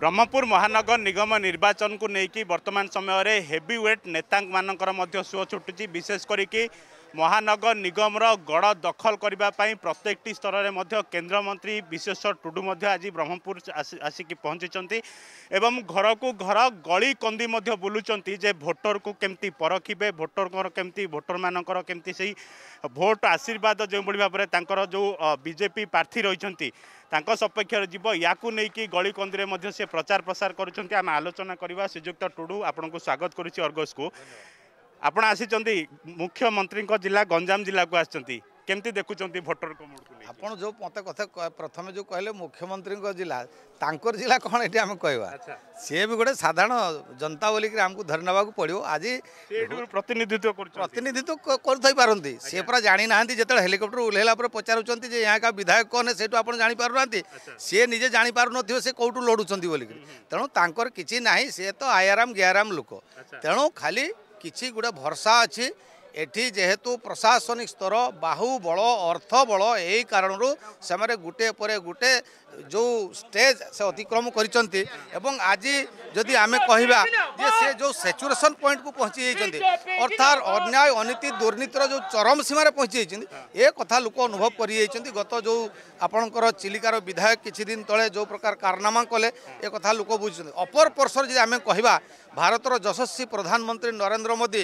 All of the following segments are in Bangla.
ବ୍ରହ୍ମପୁର ମହାନଗର ନିଗମ ନିର୍ବାଚନକୁ ନେଇକି ବର୍ତ୍ତମାନ ସମୟରେ ହେଭି ୱେଟ୍ ନେତାମାନଙ୍କର ମଧ୍ୟ ସୁଅ ଛୁଟୁଛି ବିଶେଷ କରିକି ମହାନଗର ନିଗମର ଗଡ଼ ଦଖଲ କରିବା ପାଇଁ ପ୍ରତ୍ୟେକଟି ସ୍ତରରେ ମଧ୍ୟ କେନ୍ଦ୍ରମନ୍ତ୍ରୀ ବିଶ୍ୱେଶ୍ୱର ଟୁଡ଼ୁ ମଧ୍ୟ ଆଜି ବ୍ରହ୍ମପୁର ଆସିକି ପହଞ୍ଚିଛନ୍ତି ଏବଂ ଘରକୁ ଘର ଗଳି କନ୍ଦି ମଧ୍ୟ ବୁଲୁଛନ୍ତି ଯେ ଭୋଟରକୁ କେମିତି ପରଖିବେ ଭୋଟରଙ୍କର କେମିତି ଭୋଟରମାନଙ୍କର କେମିତି ସେଇ ଭୋଟ ଆଶୀର୍ବାଦ ଯେଉଁଭଳି ଭାବରେ ତାଙ୍କର ଯେଉଁ ବିଜେପି ପ୍ରାର୍ଥୀ ରହିଛନ୍ତି ତାଙ୍କ ସପକ୍ଷରେ ଯିବ ୟାକୁ ନେଇକି ଗଳିକନ୍ଦିରେ ମଧ୍ୟ ସେ ପ୍ରଚାର ପ୍ରସାର କରୁଛନ୍ତି ଆମେ ଆଲୋଚନା କରିବା ଶ୍ରୀଯୁକ୍ତ ଟୁଡ଼ୁ ଆପଣଙ୍କୁ ସ୍ୱାଗତ କରୁଛି ଅର୍ଗସ୍କୁ ଆପଣ ଆସିଛନ୍ତି ମୁଖ୍ୟମନ୍ତ୍ରୀଙ୍କ ଜିଲ୍ଲା ଗଞ୍ଜାମ ଜିଲ୍ଲାକୁ ଆସିଛନ୍ତି କେମିତି ଦେଖୁଛନ୍ତି ଭୋଟର କମୁଡ଼କୁ ଆପଣ ଯେଉଁ ମୋତେ କଥା ପ୍ରଥମେ ଯେଉଁ କହିଲେ ମୁଖ୍ୟମନ୍ତ୍ରୀଙ୍କ ଜିଲ୍ଲା ତାଙ୍କର ଜିଲ୍ଲା କ'ଣ ଏଠି ଆମେ କହିବା ସିଏ ବି ଗୋଟେ ସାଧାରଣ ଜନତା ବୋଲିକିରି ଆମକୁ ଧରି ନେବାକୁ ପଡ଼ିବ ଆଜି ପ୍ରତିନିଧିତ୍ୱ ପ୍ରତିନିଧିତ୍ୱ କରୁଥାଇପାରନ୍ତି ସିଏ ପୁରା ଜାଣିନାହାନ୍ତି ଯେତେବେଳେ ହେଲିକପ୍ଟର ଓହ୍ଲାଇଲା ପରେ ପଚାରୁଛନ୍ତି ଯେ ଏହାକା ବିଧାୟକ କ'ଣ ସେଇଠୁ ଆପଣ ଜାଣିପାରୁନାହାନ୍ତି ସିଏ ନିଜେ ଜାଣିପାରୁନଥିବେ ସେ କେଉଁଠୁ ଲୋଡ଼ୁଛନ୍ତି ବୋଲିକିରି ତେଣୁ ତାଙ୍କର କିଛି ନାହିଁ ସିଏ ତ ଆୟାରାମ ଗିଆରାମ ଲୋକ ତେଣୁ ଖାଲି କିଛି ଗୋଟେ ଭରସା ଅଛି এটি যেহেতু প্রশাসনিক স্তর বাহু বল অর্থ বল এই কারণর সে গোটে পরে গোটে যে স্টেজ সে অতিক্রম করছেন এবং আজি যদি আমি কহবা যে সে যে স্যাচুরেসন পয়েন্ট কু পৌঁছি যাই অর্থাৎ অন্যায় অনীতি দুর্নীতির যে চরম সীমার পৌঁছি যাই এ কথা লোক অনুভব করে যাই গত যে আপনার চিলিকার বিধায়ক কিছুদিন তলে যে প্রকার কারনামা কলে এ কথা লোক বুঝছেন অপর পর্শ্বর যদি আমি কহবা ভারতর যশস্বী প্রধানমন্ত্রী নরেন্দ্র মোদী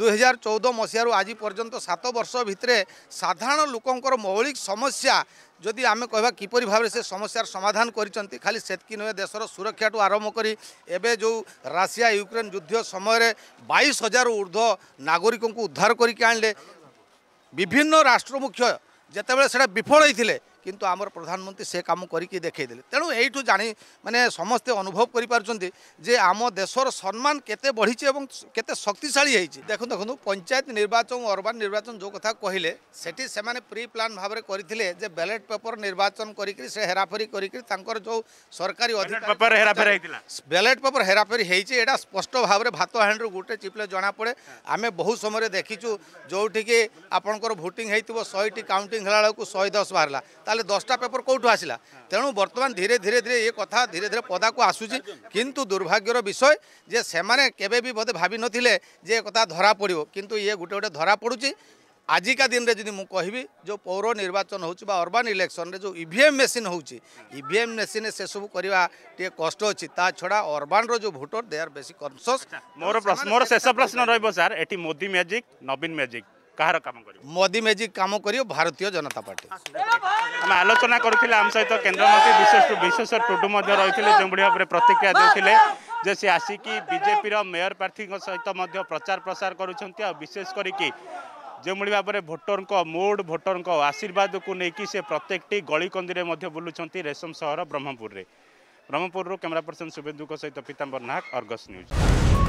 দুইহাজার চৌদ মସିହାରୁ ଆଜି ପର୍ଯ୍ୟନ୍ତ ସାତ ବର୍ଷ ଭିତରେ ସାଧାରଣ ଲୋକଙ୍କର ମୌଳିକ ସମସ୍ୟା ଯଦି ଆମେ କହିବା କିପରି ଭାବରେ ସେ ସମସ୍ୟାର ସମାଧାନ କରିଛନ୍ତି ଖାଲି ସେତିକି ନୁହେଁ ଦେଶର ସୁରକ୍ଷାଠୁ ଆରମ୍ଭ କରି ଏବେ ଯେଉଁ ରାଷିଆ ୟୁକ୍ରେନ୍ ଯୁଦ୍ଧ ସମୟରେ ବାଇଶ ହଜାରରୁ ଉର୍ଦ୍ଧ୍ୱ ନାଗରିକଙ୍କୁ ଉଦ୍ଧାର କରିକି ଆଣିଲେ ବିଭିନ୍ନ ରାଷ୍ଟ୍ରମୁଖ୍ୟ ଯେତେବେଳେ ସେଟା ବିଫଳ ହେଇଥିଲେ কিন্তু আমার প্রধানমন্ত্রী সে কাম করি দেখাই দেলে তেমন এইটু জানি মানে সমস্তে অনুভব করে করিপারছেন যে আমার দেশর সম্মান কেতে বড়িছে এবং কেতে শক্তিশালী হয়েছে দেখুন দেখুন পঞ্চায়েত নির্বাচন অরবান নির্বাচন যে কথা কহিলে সেটি সে প্রি প্লান ভাবে করে যে ব্যালেট পেপর নির্বাচন করি সে হেরাফে করি তাঁর যে সরকারি ব্যালেট পেপর হেরাফে হয়েছে এটা স্পষ্ট ভাবে ভাত হাঁড়ি গোটে চিপলে জনাপড়ে আমি বহু সময় দেখিছু যেটিকি আপনার ভোটিং হয়ে শহেটি কাউন্টিং হল বেড়ে শহে দশ বাহার তাহলে তাহলে দশটা পেপর কোথাও আসলা তেমন বর্তমান ধীরে ধীরে ধীরে এ কথা ধীরে ধীরে পদাকু আসুচি কিন্তু দুর্ভাগ্যর বিষয় যে সেমানে কেবে বি বোধে ভাবি নথিলে যে কথা ধরা পড়ব কিন্তু ইয়ে গোটে গোটে ধরা পড়ুছি আজিকা দিনে যদি মু কহিবি যে পৌর নির্বাচন হচ্ছে বা অর্বান ইলেকশনরে যে ইভিএম মেসিন হচ্ছে ইভিএম মেসিনে সেসব করা টিকি কষ্ট অছি তা ছড়া অর্বানর যে ভোটর দে আর বেশি কনসস মোর মোর শেষ প্রশ্ন রহব স্যার এটি মোদি ম্যাজিক নবীন ম্যাজিক କାହାର କାମ କରିବ ମୋଦି ମେଜିକ୍ କାମ କରିବ ଭାରତୀୟ ଜନତା ପାର୍ଟି ଆମେ ଆଲୋଚନା କରୁଥିଲେ ଆମ ସହିତ କେନ୍ଦ୍ରମନ୍ତ୍ରୀ ବିଶେଷ ବିଶ୍ୱେଶ୍ୱର ଟୁଡୁ ମଧ୍ୟ ରହିଥିଲେ ଯେଉଁଭଳି ଭାବରେ ପ୍ରତିକ୍ରିୟା ଦେଉଥିଲେ ଯେ ସେ ଆସିକି ବିଜେପିର ମେୟର ପ୍ରାର୍ଥୀଙ୍କ ସହିତ ମଧ୍ୟ ପ୍ରଚାର ପ୍ରସାର କରୁଛନ୍ତି ଆଉ ବିଶେଷ କରିକି ଯେଉଁଭଳି ଭାବରେ ଭୋଟରଙ୍କ ମୁଡ୍ ଭୋଟରଙ୍କ ଆଶୀର୍ବାଦକୁ ନେଇକି ସେ ପ୍ରତ୍ୟେକଟି ଗଳିକନ୍ଦିରେ ମଧ୍ୟ ବୁଲୁଛନ୍ତି ରେଶମ ସହର ବ୍ରହ୍ମପୁରରେ ବ୍ରହ୍ମପୁରରୁ କ୍ୟାମେରା ପର୍ସନ ଶୁଭେନ୍ଦୁଙ୍କ ସହିତ ପୀତାମ୍ବର ନାହକ ଅର୍ଗସ୍ ନ୍ୟୁଜ୍